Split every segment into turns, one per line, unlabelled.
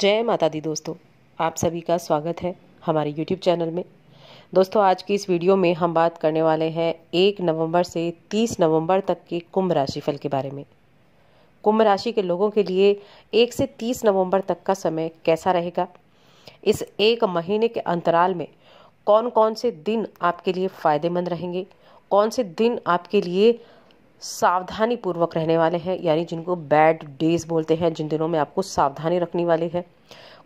जय माता दी दोस्तों आप सभी का स्वागत है हमारे YouTube चैनल में दोस्तों आज की इस वीडियो में हम बात करने वाले हैं एक नवंबर से तीस नवंबर तक के कुंभ राशि फल के बारे में कुंभ राशि के लोगों के लिए एक से तीस नवंबर तक का समय कैसा रहेगा इस एक महीने के अंतराल में कौन कौन से दिन आपके लिए फ़ायदेमंद रहेंगे कौन से दिन आपके लिए सावधानी पूर्वक रहने वाले हैं यानी जिनको बैड डेज बोलते हैं जिन दिनों में आपको सावधानी रखनी वाली है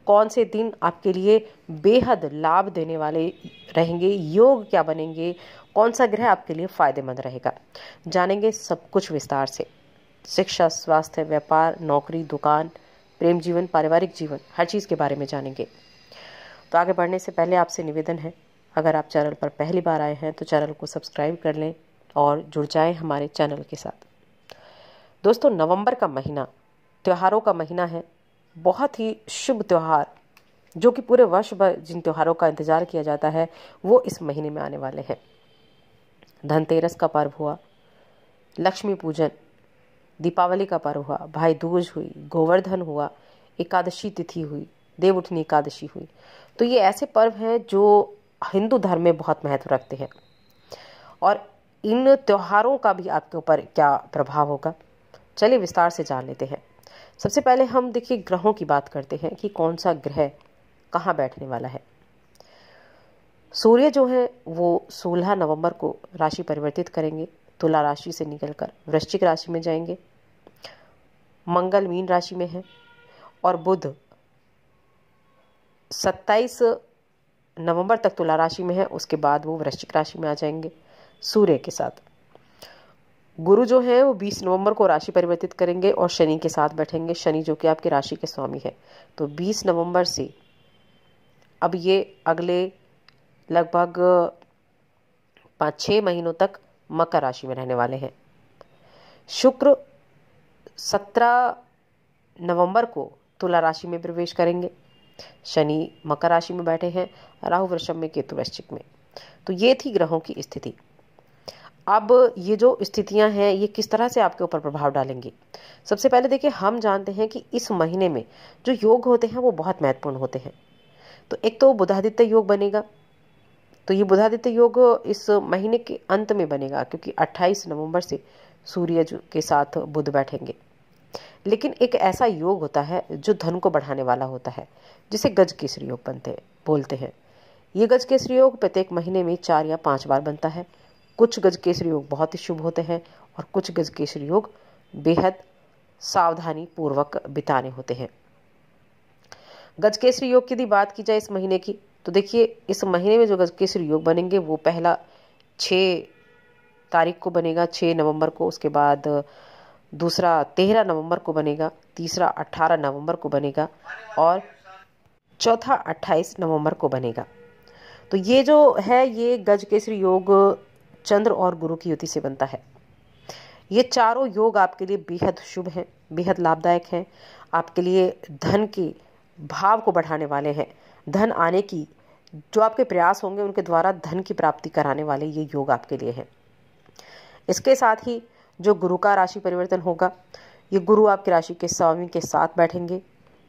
कौन से दिन आपके लिए बेहद लाभ देने वाले रहेंगे योग क्या बनेंगे कौन सा ग्रह आपके लिए फायदेमंद रहेगा जानेंगे सब कुछ विस्तार से शिक्षा स्वास्थ्य व्यापार नौकरी दुकान प्रेम जीवन पारिवारिक जीवन हर चीज़ के बारे में जानेंगे तो आगे बढ़ने से पहले आपसे निवेदन है अगर आप चैनल पर पहली बार आए हैं तो चैनल को सब्सक्राइब कर लें और जुड़ जाए हमारे चैनल के साथ दोस्तों नवंबर का महीना त्योहारों का महीना है बहुत ही शुभ त्यौहार जो कि पूरे वर्ष भर जिन त्योहारों का इंतजार किया जाता है वो इस महीने में आने वाले हैं धनतेरस का पर्व हुआ लक्ष्मी पूजन दीपावली का पर्व हुआ भाई दूज हुई गोवर्धन हुआ एकादशी तिथि हुई देव उठनी एकादशी हुई तो ये ऐसे पर्व हैं जो हिंदू धर्म में बहुत महत्व रखते हैं और इन त्योहारों का भी आपके ऊपर क्या प्रभाव होगा चलिए विस्तार से जान लेते हैं सबसे पहले हम देखिए ग्रहों की बात करते हैं कि कौन सा ग्रह कहाँ बैठने वाला है सूर्य जो है वो 16 नवंबर को राशि परिवर्तित करेंगे तुला राशि से निकलकर वृश्चिक राशि में जाएंगे मंगल मीन राशि में है और बुध 27 नवंबर तक तुला राशि में है उसके बाद वो वृश्चिक राशि में आ जाएंगे सूर्य के साथ गुरु जो है वो 20 नवंबर को राशि परिवर्तित करेंगे और शनि के साथ बैठेंगे शनि जो कि आपकी राशि के स्वामी है तो 20 नवंबर से अब ये अगले लगभग पाँच छः महीनों तक मकर राशि में रहने वाले हैं शुक्र 17 नवंबर को तुला राशि में प्रवेश करेंगे शनि मकर राशि में बैठे हैं राहु वृषभ में केतु वृश्चिक में तो ये थी ग्रहों की स्थिति अब ये जो स्थितियां हैं ये किस तरह से आपके ऊपर प्रभाव डालेंगी सबसे पहले देखिए हम जानते हैं कि इस महीने में जो योग होते हैं वो बहुत महत्वपूर्ण होते हैं तो एक तो बुधादित्य योग बनेगा तो ये बुधादित्य योग इस महीने के अंत में बनेगा क्योंकि 28 नवंबर से सूर्य के साथ बुध बैठेंगे लेकिन एक ऐसा योग होता है जो धन को बढ़ाने वाला होता है जिसे गज केसरी योग बनते बोलते हैं ये गज केसरी योग प्रत्येक महीने में चार या पाँच बार बनता है कुछ गज केसरी योग बहुत ही शुभ होते हैं और कुछ गज केसरी योग बेहद सावधानी पूर्वक बिताने होते हैं गज केसरी योग की यदि बात की जाए इस महीने की तो देखिए इस महीने में जो गज केसरी योग बनेंगे वो पहला छ तारीख को बनेगा छः नवंबर को उसके बाद दूसरा तेरह नवंबर को बनेगा तीसरा अट्ठारह नवंबर को बनेगा और चौथा अट्ठाईस नवंबर को बनेगा तो ये जो है ये गज केसरी योग चंद्र और गुरु की युति से बनता है ये चारों योग आपके लिए बेहद शुभ हैं बेहद लाभदायक हैं आपके लिए धन के भाव को बढ़ाने वाले हैं धन आने की जो आपके प्रयास होंगे उनके द्वारा धन की प्राप्ति कराने वाले ये योग आपके लिए हैं इसके साथ ही जो गुरु का राशि परिवर्तन होगा ये गुरु आपकी राशि के स्वामी के साथ बैठेंगे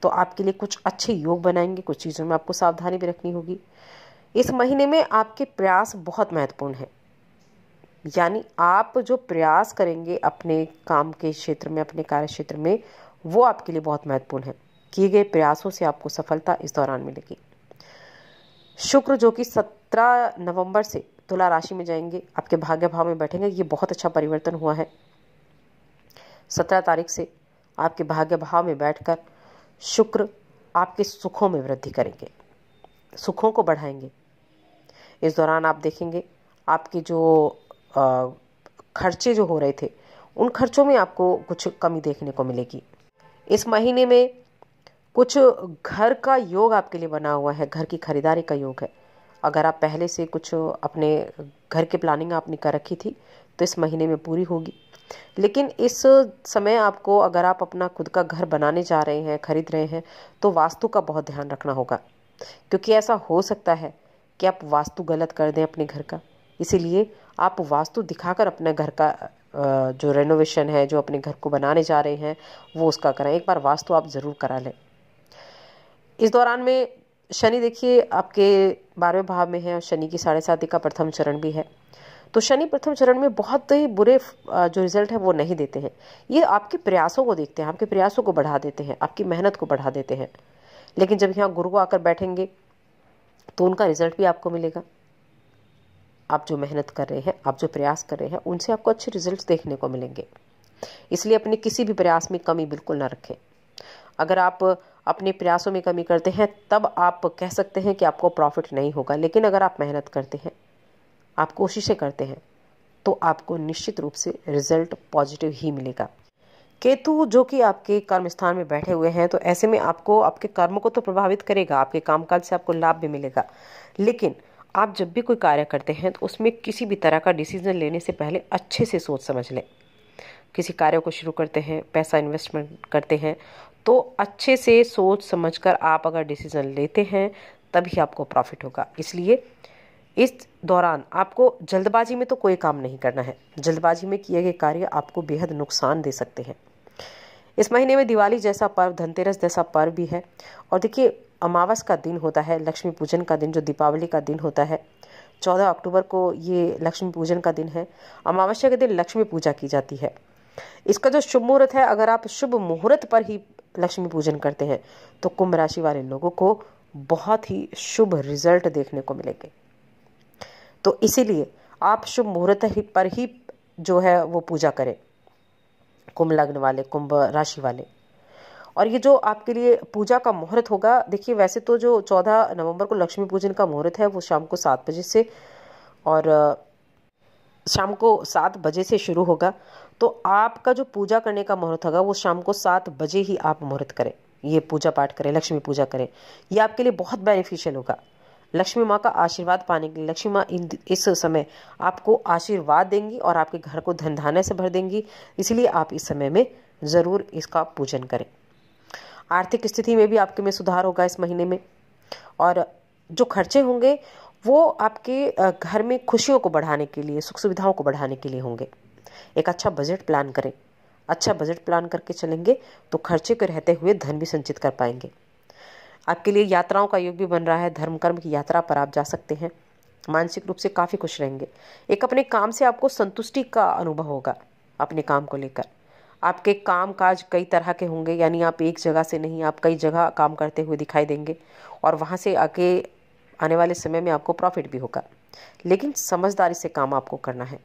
तो आपके लिए कुछ अच्छे योग बनाएंगे कुछ चीज़ों में आपको सावधानी भी रखनी होगी इस महीने में आपके प्रयास बहुत महत्वपूर्ण हैं यानी आप जो प्रयास करेंगे अपने काम के क्षेत्र में अपने कार्य क्षेत्र में वो आपके लिए बहुत महत्वपूर्ण है किए गए प्रयासों से आपको सफलता इस दौरान मिलेगी शुक्र जो कि 17 नवंबर से तुला राशि में जाएंगे आपके भाग्य भाव में बैठेंगे ये बहुत अच्छा परिवर्तन हुआ है 17 तारीख से आपके भाग्य भाव में बैठकर शुक्र आपके सुखों में वृद्धि करेंगे सुखों को बढ़ाएंगे इस दौरान आप देखेंगे आपकी जो खर्चे जो हो रहे थे उन खर्चों में आपको कुछ कमी देखने को मिलेगी इस महीने में कुछ घर का योग आपके लिए बना हुआ है घर की खरीदारी का योग है अगर आप पहले से कुछ अपने घर की प्लानिंग आपने कर रखी थी तो इस महीने में पूरी होगी लेकिन इस समय आपको अगर आप अपना खुद का घर बनाने जा रहे हैं खरीद रहे हैं तो वास्तु का बहुत ध्यान रखना होगा क्योंकि ऐसा हो सकता है कि आप वास्तु गलत कर दें अपने घर का इसीलिए आप वास्तु दिखाकर अपने घर का जो रेनोवेशन है जो अपने घर को बनाने जा रहे हैं वो उसका कराएं एक बार वास्तु आप ज़रूर करा लें इस दौरान में शनि देखिए आपके बारहवें भाव में है और शनि की साढ़े सात का प्रथम चरण भी है तो शनि प्रथम चरण में बहुत ही बुरे जो रिजल्ट है वो नहीं देते हैं ये आपके प्रयासों को देखते हैं आपके प्रयासों को बढ़ा देते हैं आपकी मेहनत को बढ़ा देते हैं लेकिन जब यहाँ गुरु आकर बैठेंगे तो उनका रिजल्ट भी आपको मिलेगा आप जो मेहनत कर रहे हैं आप जो प्रयास कर रहे हैं उनसे आपको अच्छे रिजल्ट देखने को मिलेंगे इसलिए अपने किसी भी प्रयास में कमी बिल्कुल ना रखें अगर आप अपने प्रयासों में कमी करते हैं तब आप कह सकते हैं कि आपको प्रॉफिट नहीं होगा लेकिन अगर आप मेहनत करते हैं आप कोशिशें करते हैं तो आपको निश्चित रूप से रिजल्ट पॉजिटिव ही मिलेगा केतु जो कि आपके कर्म स्थान में बैठे हुए हैं तो ऐसे में आपको आपके कर्म को तो प्रभावित करेगा आपके कामकाज से आपको लाभ भी मिलेगा लेकिन आप जब भी कोई कार्य करते हैं तो उसमें किसी भी तरह का डिसीज़न लेने से पहले अच्छे से सोच समझ लें किसी कार्य को शुरू करते हैं पैसा इन्वेस्टमेंट करते हैं तो अच्छे से सोच समझ कर आप अगर डिसीज़न लेते हैं तभी आपको प्रॉफिट होगा इसलिए इस दौरान आपको जल्दबाजी में तो कोई काम नहीं करना है जल्दबाजी में किए गए कार्य आपको बेहद नुकसान दे सकते हैं इस महीने में दिवाली जैसा पर्व धनतेरस जैसा पर्व भी है और देखिए अमावस का दिन होता है लक्ष्मी पूजन का दिन जो दीपावली का दिन होता है चौदह अक्टूबर को ये लक्ष्मी पूजन का दिन है अमावस्या के दिन लक्ष्मी पूजा की जाती है इसका जो शुभ मुहूर्त है अगर आप शुभ मुहूर्त पर ही लक्ष्मी पूजन करते हैं तो कुंभ राशि वाले लोगों को बहुत ही शुभ रिजल्ट देखने को मिलेंगे तो इसीलिए आप शुभ मुहूर्त पर ही जो है वो पूजा करें कुंभ लग्न वाले कुंभ राशि वाले और ये जो आपके लिए पूजा का मुहूर्त होगा देखिए वैसे तो जो चौदह नवंबर को लक्ष्मी पूजन का मुहूर्त है वो शाम को सात बजे से और शाम को सात बजे से शुरू होगा तो आपका जो पूजा करने का मुहूर्त होगा वो शाम को सात बजे ही आप मुहूर्त करें ये पूजा पाठ करें लक्ष्मी पूजा करें ये आपके लिए बहुत बेनिफिशियल होगा लक्ष्मी माँ का आशीर्वाद पाने के लिए लक्ष्मी माँ इन इस समय आपको आशीर्वाद देंगी और आपके घर को धन धाने से भर देंगी इसलिए आप इस समय में ज़रूर इसका पूजन करें आर्थिक स्थिति में भी आपके में सुधार होगा इस महीने में और जो खर्चे होंगे वो आपके घर में खुशियों को बढ़ाने के लिए सुख सुविधाओं को बढ़ाने के लिए होंगे एक अच्छा बजट प्लान करें अच्छा बजट प्लान करके चलेंगे तो खर्चे के रहते हुए धन भी संचित कर पाएंगे आपके लिए यात्राओं का योग भी बन रहा है धर्म कर्म की यात्रा पर आप जा सकते हैं मानसिक रूप से काफ़ी खुश रहेंगे एक अपने काम से आपको संतुष्टि का अनुभव होगा अपने काम को लेकर आपके काम काज कई तरह के होंगे यानी आप एक जगह से नहीं आप कई जगह काम करते हुए दिखाई देंगे और वहाँ से आगे आने वाले समय में आपको प्रॉफिट भी होगा लेकिन समझदारी से काम आपको करना है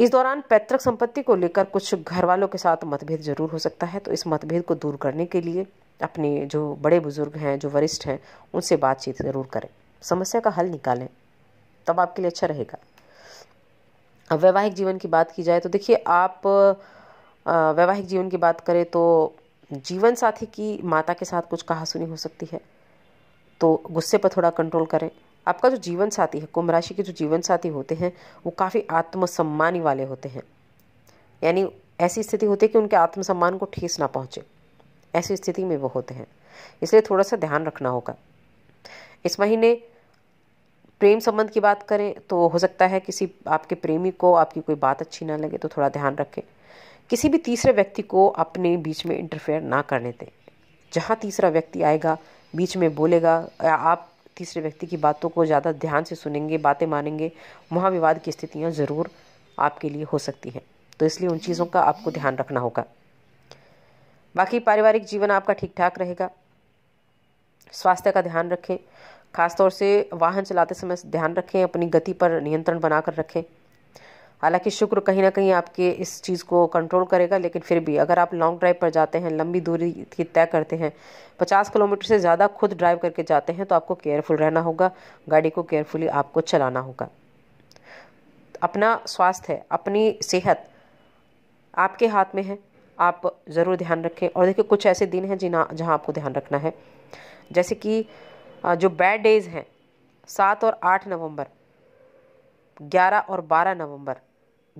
इस दौरान पैतृक संपत्ति को लेकर कुछ घर वालों के साथ मतभेद जरूर हो सकता है तो इस मतभेद को दूर करने के लिए अपने जो बड़े बुजुर्ग हैं जो वरिष्ठ हैं उनसे बातचीत ज़रूर करें समस्या का हल निकालें तब आपके लिए अच्छा रहेगा अब वैवाहिक जीवन की बात की जाए तो देखिए आप वैवाहिक जीवन की बात करें तो जीवन साथी की माता के साथ कुछ सुनी हो सकती है तो गुस्से पर थोड़ा कंट्रोल करें आपका जो जीवन साथी है कुंभ राशि के जो जीवन साथी होते हैं वो काफ़ी आत्मसम्मानी वाले होते हैं यानी ऐसी स्थिति होती है कि उनके आत्मसम्मान को ठेस ना पहुँचे ऐसी स्थिति में वो होते हैं इसलिए थोड़ा सा ध्यान रखना होगा इस महीने प्रेम संबंध की बात करें तो हो सकता है किसी आपके प्रेमी को आपकी कोई बात अच्छी ना लगे तो थोड़ा ध्यान रखें किसी भी तीसरे व्यक्ति को अपने बीच में इंटरफेयर ना करने दें जहाँ तीसरा व्यक्ति आएगा बीच में बोलेगा या आप तीसरे व्यक्ति की बातों को ज़्यादा ध्यान से सुनेंगे बातें मानेंगे वहाँ विवाद की स्थितियाँ ज़रूर आपके लिए हो सकती हैं तो इसलिए उन चीज़ों का आपको ध्यान रखना होगा बाकी पारिवारिक जीवन आपका ठीक ठाक रहेगा स्वास्थ्य का ध्यान रखें खासतौर से वाहन चलाते समय ध्यान रखें अपनी गति पर नियंत्रण बनाकर रखें हालांकि शुक्र कहीं ना कहीं आपके इस चीज़ को कंट्रोल करेगा लेकिन फिर भी अगर आप लॉन्ग ड्राइव पर जाते हैं लंबी दूरी की तय करते हैं 50 किलोमीटर से ज़्यादा खुद ड्राइव करके जाते हैं तो आपको केयरफुल रहना होगा गाड़ी को केयरफुली आपको चलाना होगा अपना स्वास्थ्य अपनी सेहत आपके हाथ में है आप ज़रूर ध्यान रखें और देखिए कुछ ऐसे दिन हैं जिन्हा जहाँ आपको ध्यान रखना है जैसे कि जो बैड डेज़ हैं सात और आठ नवंबर ग्यारह और बारह नवंबर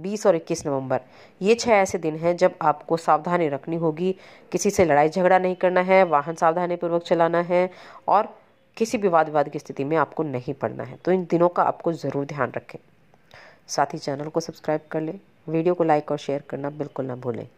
बीस और इक्कीस नवंबर ये छः ऐसे दिन हैं जब आपको सावधानी रखनी होगी किसी से लड़ाई झगड़ा नहीं करना है वाहन सावधानीपूर्वक चलाना है और किसी भी वाद विवाद की स्थिति में आपको नहीं पड़ना है तो इन दिनों का आपको ज़रूर ध्यान रखें साथ ही चैनल को सब्सक्राइब कर लें वीडियो को लाइक और शेयर करना बिल्कुल ना भूलें